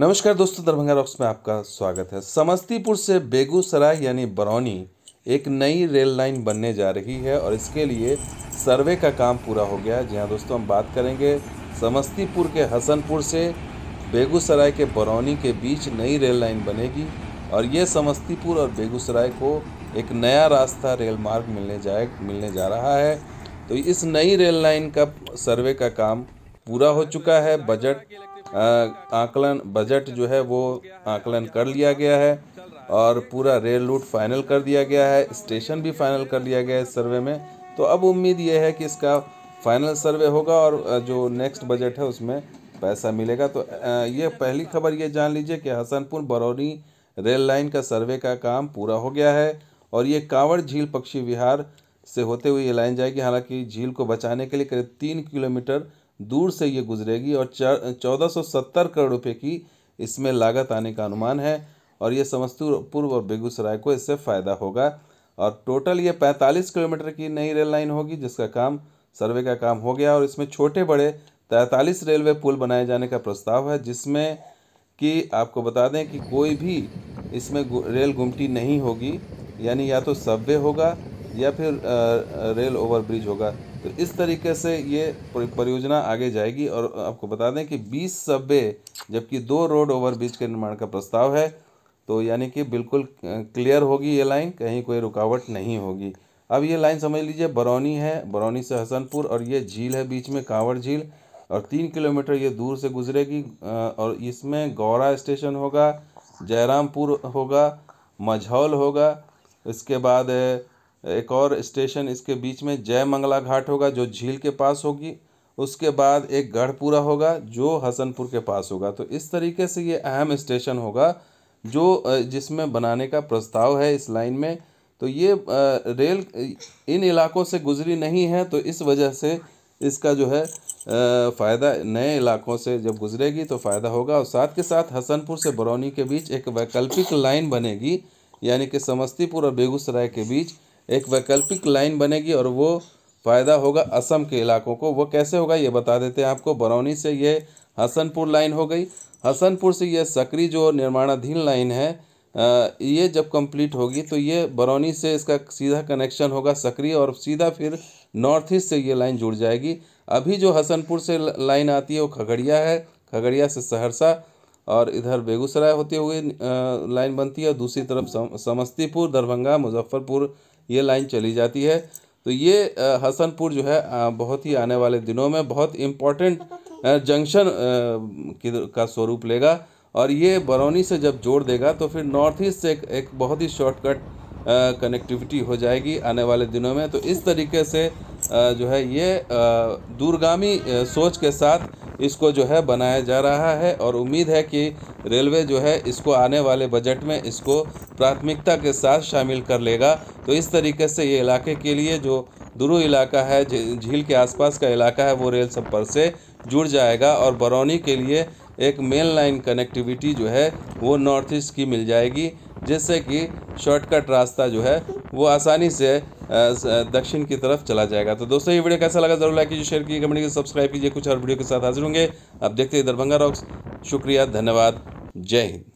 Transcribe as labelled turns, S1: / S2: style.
S1: नमस्कार दोस्तों दरभंगा रॉक्स में आपका स्वागत है समस्तीपुर से बेगूसराय यानी बरौनी एक नई रेल लाइन बनने जा रही है और इसके लिए सर्वे का काम पूरा हो गया है जी हाँ दोस्तों हम बात करेंगे समस्तीपुर के हसनपुर से बेगूसराय के बरौनी के बीच नई रेल लाइन बनेगी और ये समस्तीपुर और बेगूसराय को एक नया रास्ता रेल मार्ग मिलने जाए मिलने जा रहा है तो इस नई रेल लाइन का सर्वे का काम पूरा हो चुका है बजट आकलन बजट जो है वो आकलन कर लिया गया है और पूरा रेल रूट फाइनल कर दिया गया है स्टेशन भी फाइनल कर लिया गया है इस सर्वे में तो अब उम्मीद ये है कि इसका फाइनल सर्वे होगा और जो नेक्स्ट बजट है उसमें पैसा मिलेगा तो ये पहली खबर ये जान लीजिए कि हसनपुर बरौनी रेल लाइन का सर्वे का काम पूरा हो गया है और ये कांवड़ झील पक्षी विहार से होते हुए ये लाइन जाएगी हालांकि झील को बचाने के लिए करीब तीन किलोमीटर दूर से ये गुजरेगी और चौदह सौ सत्तर करोड़ रुपये की इसमें लागत आने का अनुमान है और ये समस्तीपुर और बेगूसराय को इससे फ़ायदा होगा और टोटल ये 45 किलोमीटर की नई रेल लाइन होगी जिसका काम सर्वे का काम हो गया और इसमें छोटे बड़े तैंतालीस रेलवे पुल बनाए जाने का प्रस्ताव है जिसमें कि आपको बता दें कि कोई भी इसमें रेल गुमटी नहीं होगी यानी या तो सब्वे होगा या फिर रेल ओवर ब्रिज होगा तो इस तरीके से ये परियोजना आगे जाएगी और आपको बता दें कि 20 सब्बे जबकि दो रोड ओवर ब्रिज के निर्माण का प्रस्ताव है तो यानी कि बिल्कुल क्लियर होगी ये लाइन कहीं कोई रुकावट नहीं होगी अब ये लाइन समझ लीजिए बरौनी है बरौनी से हसनपुर और ये झील है बीच में कांवड़ झील और तीन किलोमीटर ये दूर से गुजरेगी और इसमें गौरा स्टेशन होगा जयरामपुर होगा मझौल होगा इसके बाद एक और स्टेशन इसके बीच में जय मंगला घाट होगा जो झील के पास होगी उसके बाद एक गढ़पुरा होगा जो हसनपुर के पास होगा तो इस तरीके से ये अहम स्टेशन होगा जो जिसमें बनाने का प्रस्ताव है इस लाइन में तो ये रेल इन इलाकों से गुजरी नहीं है तो इस वजह से इसका जो है फ़ायदा नए इलाकों से जब गुजरेगी तो फ़ायदा होगा और साथ के साथ हसनपुर से बरौनी के बीच एक वैकल्पिक लाइन बनेगी यानी कि समस्तीपुर और बेगूसराय के बीच एक वैकल्पिक लाइन बनेगी और वो फ़ायदा होगा असम के इलाकों को वो कैसे होगा ये बता देते हैं आपको बरौनी से ये हसनपुर लाइन हो गई हसनपुर से ये सकरी जो निर्माणाधीन लाइन है ये जब कंप्लीट होगी तो ये बरौनी से इसका सीधा कनेक्शन होगा सकरी और सीधा फिर नॉर्थ ईस्ट से ये लाइन जुड़ जाएगी अभी जो हसनपुर से लाइन आती है वो खगड़िया है खगड़िया से सहरसा और इधर बेगूसराय होते हुए लाइन बनती है और दूसरी तरफ समस्तीपुर दरभंगा मुजफ्फरपुर ये लाइन चली जाती है तो ये हसनपुर जो है बहुत ही आने वाले दिनों में बहुत इम्पोर्टेंट जंक्शन का स्वरूप लेगा और ये बरौनी से जब जोड़ देगा तो फिर नॉर्थ ईस्ट से एक, एक बहुत ही शॉर्टकट कनेक्टिविटी हो जाएगी आने वाले दिनों में तो इस तरीके से जो है ये दूरगामी सोच के साथ इसको जो है बनाया जा रहा है और उम्मीद है कि रेलवे जो है इसको आने वाले बजट में इसको प्राथमिकता के साथ शामिल कर लेगा तो इस तरीके से ये इलाके के लिए जो दुरु इलाका है झील के आसपास का इलाका है वो रेल संपर्क से जुड़ जाएगा और बरौनी के लिए एक मेन लाइन कनेक्टिविटी जो है वो नॉर्थ ईस्ट की मिल जाएगी जिससे कि शॉर्टकट रास्ता जो है वो आसानी से दक्षिण की तरफ चला जाएगा तो दोस्तों ये वीडियो कैसा लगा जरूर लाइक कीजिए शेयर कीजिए कमेंट कीजिए सब्सक्राइब कीजिए कुछ और वीडियो के साथ हाजिर होंगे आप देखते हैं दरभंगा रॉक्स शुक्रिया धन्यवाद जय हिंद